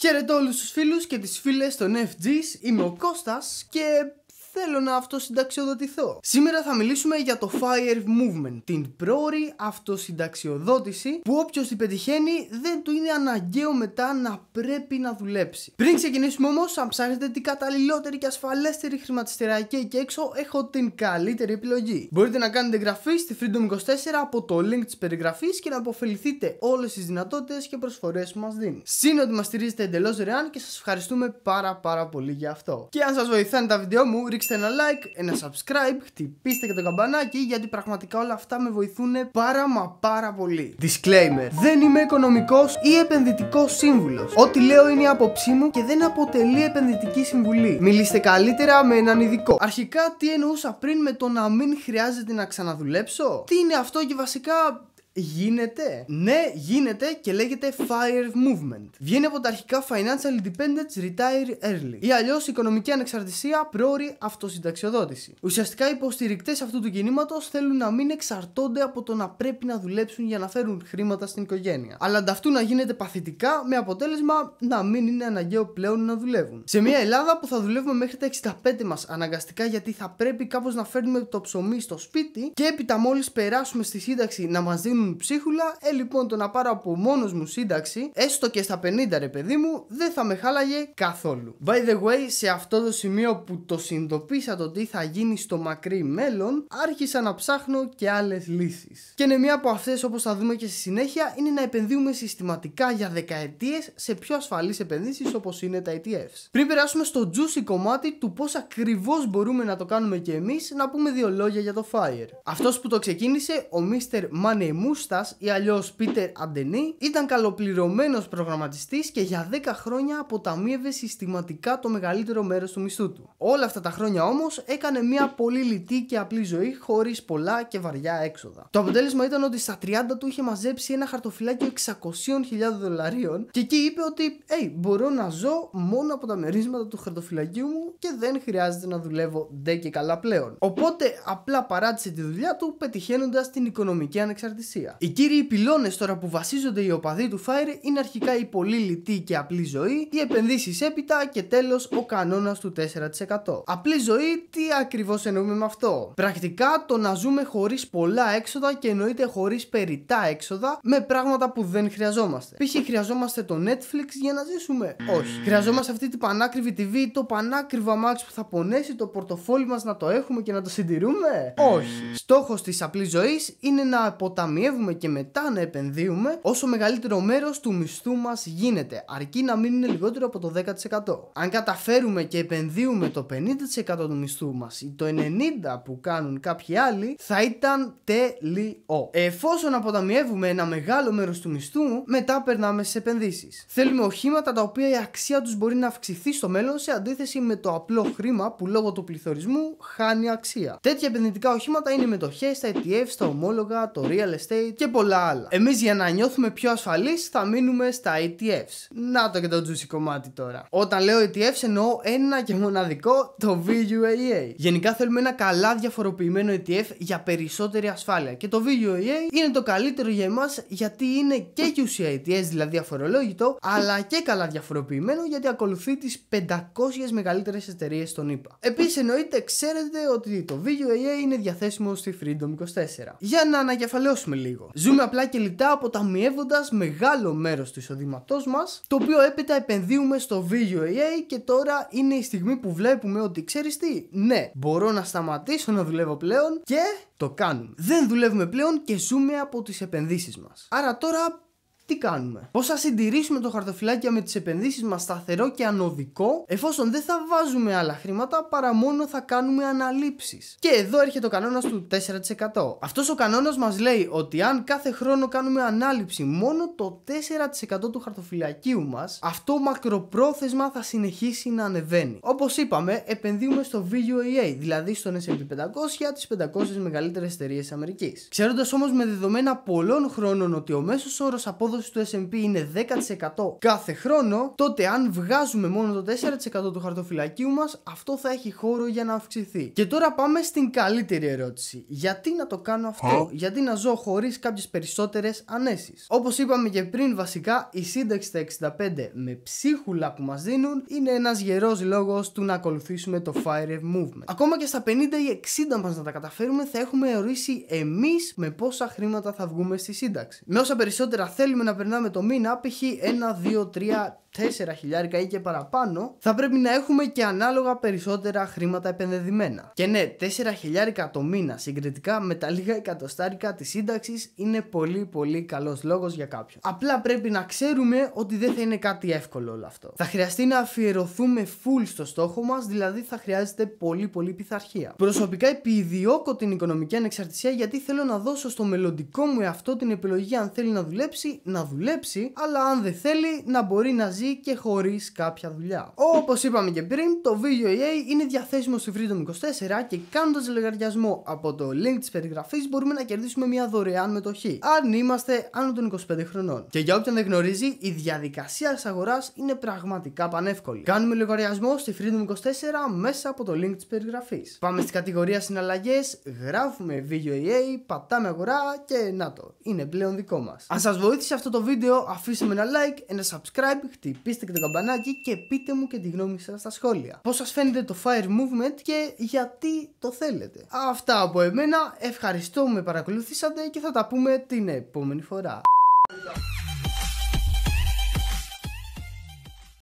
Χαίρετε όλους τους φίλους και τις φίλες των FG's, είμαι ο Κώστας και θέλω να αυτοσυνταξιοδοτηθώ. Σήμερα θα μιλήσουμε για το FIRE Movement, την πρόορη αυτοσυνταξιοδότηση που όποιος την πετυχαίνει δεν του είναι αναγκαίο μετά να πρέπει να δουλέψει. Πριν ξεκινήσουμε όμως, αν ψάχνετε την καταλληλότερη και ασφαλέστερη χρηματιστηριακή εκεί έξω, έχω την καλύτερη επιλογή. Μπορείτε να κάνετε εγγραφή στη Freedom 24 από το link της περιγραφής και να αποφεληθείτε όλες τις δυνατότητες και προσφορές που μας δίνει. Σύνο ότι μας στηρίζετε εντελώς δωρεάν και σας ευχαριστούμε πάρα πάρα πολύ για αυτό. Και αν σας βοηθάνε τα βίντεο μου, ρίξτε ένα like, ένα subscribe, χτυπήστε και το καμπανάκι γιατί πραγματικά όλα αυτά με βοηθούν πάρα μα πάρα πολύ. Disclaimer. Δεν είμαι οικονομικός ή επενδυτικός σύμβουλος. Ό,τι λέω είναι η άποψή μου και δεν αποτελεί επενδυτική συμβουλή. Μιλήστε καλύτερα με έναν ειδικό. Αρχικά τι εννοούσα πριν με το να μην χρειάζεται να ξαναδουλέψω. Τι είναι αυτό και βασικά Γίνεται. Ναι, γίνεται και λέγεται Fire Movement. Βγαίνει από τα αρχικά Financial Independence Retire Early. Ή αλλιώς Οικονομική Ανεξαρτησία Πρόορη Αυτοσυνταξιοδότηση. Ουσιαστικά οι υποστηρικτές αυτού του κινήματος θέλουν να μην εξαρτώνται από το να πρέπει να δουλέψουν για να φέρουν χρήματα στην οικογένεια. Αλλά ανταυτού να γίνεται παθητικά με αποτέλεσμα να μην είναι αναγκαίο πλέον να δουλεύουν. Σε μια Ελλάδα που θα δουλεύουμε μέχρι τα 65 μας αναγκαστικά γιατί θα πρέπει κάπως να φέρνουμε το ψωμί στο σπίτι και έπειτα μόλις περάσουμε στη σύνταξη να μας δίνουν μου ψίχουλα, ε λοιπόν το να πάρω από μόνος μου σύνταξη, έστω και στα 50 ρε παιδί μου, δεν θα με χάλαγε καθόλου. By the way, σε αυτό το σημείο που το συνειδητοποίησα το τι θα γίνει στο μακρύ μέλλον, άρχισα να ψάχνω και άλλες λύσεις. Και είναι μία από αυτές, όπως θα δούμε και στη συνέχεια, είναι να επενδύουμε συστηματικά για δεκαετίες σε πιο ασφαλείς επενδύσεις όπως είναι τα ETFs. Πριν περάσουμε στο juicy κομμάτι του πώς ακριβώς μπορούμε να το κάνουμε και εμείς, να πούμε δύο λόγια για το FIRE. Αυτός που το ξεκίνησε, ο Mr. Money Κούστα ή αλλιώς Πίτερ Αντενή, ήταν καλοπληρωμένος προγραμματιστής και για 10 χρόνια αποταμίευε συστηματικά το μεγαλύτερο μέρος του μισθού του. Όλα αυτά τα χρόνια όμως έκανε μια πολύ λιτή και απλή ζωή χωρίς πολλά και βαριά έξοδα. Το αποτέλεσμα ήταν ότι στα 30 του είχε μαζέψει ένα χαρτοφυλάκιο 600.000 δολαρίων και εκεί είπε ότι hey, μπορώ να ζω μόνο από τα μερίσματα του χαρτοφυλακίου μου και δεν χρειάζεται να δουλεύω ντε και καλά πλέον. Οπότε απλά παράτησε τη δουλειά του πετυχαίνοντας την οικονομική ανεξαρτησία. Οι κύριοι πυλώνες τώρα που βασίζονται οι οπαδοί του Fire είναι αρχικά η πολύ λιτή και απλή ζωή, οι επενδύσεις έπειτα και τέλος ο κανόνας του 4%. Απλή ζωή, τι ακριβώς εννοούμε με αυτό. Πρακτικά το να ζούμε χωρίς πολλά έξοδα και εννοείται χωρίς περιτά έξοδα με πράγματα που δεν χρειαζόμαστε. Π.χ. χρειαζόμαστε το Netflix για να ζήσουμε. Όχι. Χρειαζόμαστε αυτή την πανάκριβη TV, το πανάκριβο αμάξι που θα πονέσει το πορτοφόλι μας να το έχουμε και να το συντηρούμε. Όχι. Στόχος της απλής ζωής είναι να αποταμιεύουμε και μετά να επενδύουμε όσο μεγαλύτερο μέρος του μισθού μας γίνεται, αρκεί να μην είναι λιγότερο από το 10%. Αν καταφέρουμε και επενδύουμε το 50% του μισθού μας ή το 90% που κάνουν κάποιοι άλλοι, θα ήταν τελειό. Εφόσον αποταμιεύουμε ένα μεγάλο μέρος του μισθού, μετά περνάμε στι επενδύσεις. Θέλουμε οχήματα τα οποία η αξία τους μπορεί να αυξηθεί στο μέλλον σε αντίθεση με το απλό χρήμα που λόγω του πληθωρισμού χάνει αξία. Τέτοια επενδυτικά οχήματα είναι οι μετοχές, τα ETF, τα ομόλογα, το real estate και πολλά άλλα. Εμείς για να νιώθουμε πιο ασφαλείς θα μείνουμε στα ETFs. Να το και το juicy κομμάτι τώρα. Όταν λέω ETFs εννοώ ένα και μοναδικό το VUAA. Γενικά θέλουμε ένα καλά διαφοροποιημένο ETF για περισσότερη ασφάλεια. Και το VUAA είναι το καλύτερο για εμάς γιατί είναι και QCITS e δηλαδή αφορολόγητο, αλλά και καλά διαφοροποιημένο γιατί ακολουθεί τις 500 μεγαλύτερες εταιρείες των ΗΠΑ. Επίσης εννοείται, ξέρετε ότι το VUAA είναι διαθέσιμο στη Freedom 24. Για να ανακεφαλαιώσουμε λίγο Ζούμε απλά και λιτά αποταμιεύοντας μεγάλο μέρος του εισοδήματός μας, το οποίο έπειτα επενδύουμε στο VUAA ε και τώρα είναι η στιγμή που βλέπουμε ότι ξέρεις τι, ναι, μπορώ να σταματήσω να δουλεύω πλέον και το κάνουμε. Δεν δουλεύουμε πλέον και ζούμε από τις επενδύσεις μας. Άρα τώρα τι κάνουμε. Πώς θα συντηρήσουμε το χαρτοφυλάκιο με τις επενδύσεις μας σταθερό και ανωδικό, εφόσον δεν θα βάζουμε άλλα χρήματα παρά μόνο θα κάνουμε αναλήψεις. Και εδώ έρχεται ο κανόνας του 4%. Αυτός ο κανόνας μας λέει ότι αν κάθε χρόνο κάνουμε ανάληψη μόνο το 4% του χαρτοφυλακίου μας, αυτό μακροπρόθεσμα θα συνεχίσει να ανεβαίνει. Όπως είπαμε, επενδύουμε στο VUAA, δηλαδή στον S&P 500, τι 500 μεγαλύτερες εταιρείες Αμερικής. Ξέροντας όμως με δεδομένα πολλών χρόνων ότι ο μέσος όρος απόδοσης απόδοση του S&P είναι 10% κάθε χρόνο, τότε αν βγάζουμε μόνο το 4% του χαρτοφυλακίου μας, αυτό θα έχει χώρο για να αυξηθεί. Και τώρα πάμε στην καλύτερη ερώτηση. Γιατί να το κάνω αυτό, γιατί να ζω χωρίς κάποιες περισσότερες ανέσεις. Όπως είπαμε και πριν βασικά, η σύνταξη στα 65 με ψίχουλα που μας δίνουν είναι ένας γερός λόγος του να ακολουθήσουμε το Fire Movement. Ακόμα και στα 50 ή 60 μας να τα καταφέρουμε θα έχουμε ορίσει εμείς με πόσα χρήματα θα βγούμε στη σύνταξη. Με όσα περισσότερα θέλουμε να περνάμε το μήνα, π.χ. 1, 2, 3, 4 χιλιάρικα ή και παραπάνω, θα πρέπει να έχουμε και ανάλογα περισσότερα χρήματα επενδεδημένα. Και ναι, 4 χιλιάρικα το μήνα συγκριτικά με τα λίγα εκατοστάρικα της σύνταξης είναι πολύ πολύ καλός λόγος για κάποιον. Απλά πρέπει να ξέρουμε ότι δεν θα είναι κάτι εύκολο όλο αυτό. Θα χρειαστεί να αφιερωθούμε full στο στόχο μας, δηλαδή θα χρειάζεται πολύ πολύ πειθαρχία. Προσωπικά επιδιώκω την οικονομική ανεξαρτησία γιατί θέλω να δώσω στο μελλοντικό μου αυτό την επιλογή αν θέλει να δουλέψει, να να δουλέψει, αλλά αν δεν θέλει να μπορεί να ζει και χωρίς κάποια δουλειά. Όπως είπαμε και πριν, το EA είναι διαθέσιμο στη Freedom 24 και κάνοντας λογαριασμό από το link της περιγραφής μπορούμε να κερδίσουμε μια δωρεάν μετοχή, αν είμαστε άνω των 25 χρονών. Και για όποιον δεν γνωρίζει, η διαδικασία της αγοράς είναι πραγματικά πανεύκολη. Κάνουμε λογαριασμό στη Freedom 24 μέσα από το link της περιγραφής. Πάμε στην κατηγορία συναλλαγές, γράφουμε EA, πατάμε αγορά και να το, είναι πλέον δικό μας. Αν σας βοήθησε αυτό αυτό το βίντεο αφήστε με ένα like, ένα subscribe, χτυπήστε και το καμπανάκι και πείτε μου και τη γνώμη σας στα σχόλια. Πώς σας φαίνεται το Fire Movement και γιατί το θέλετε. Αυτά από εμένα, ευχαριστώ που με παρακολουθήσατε και θα τα πούμε την επόμενη φορά.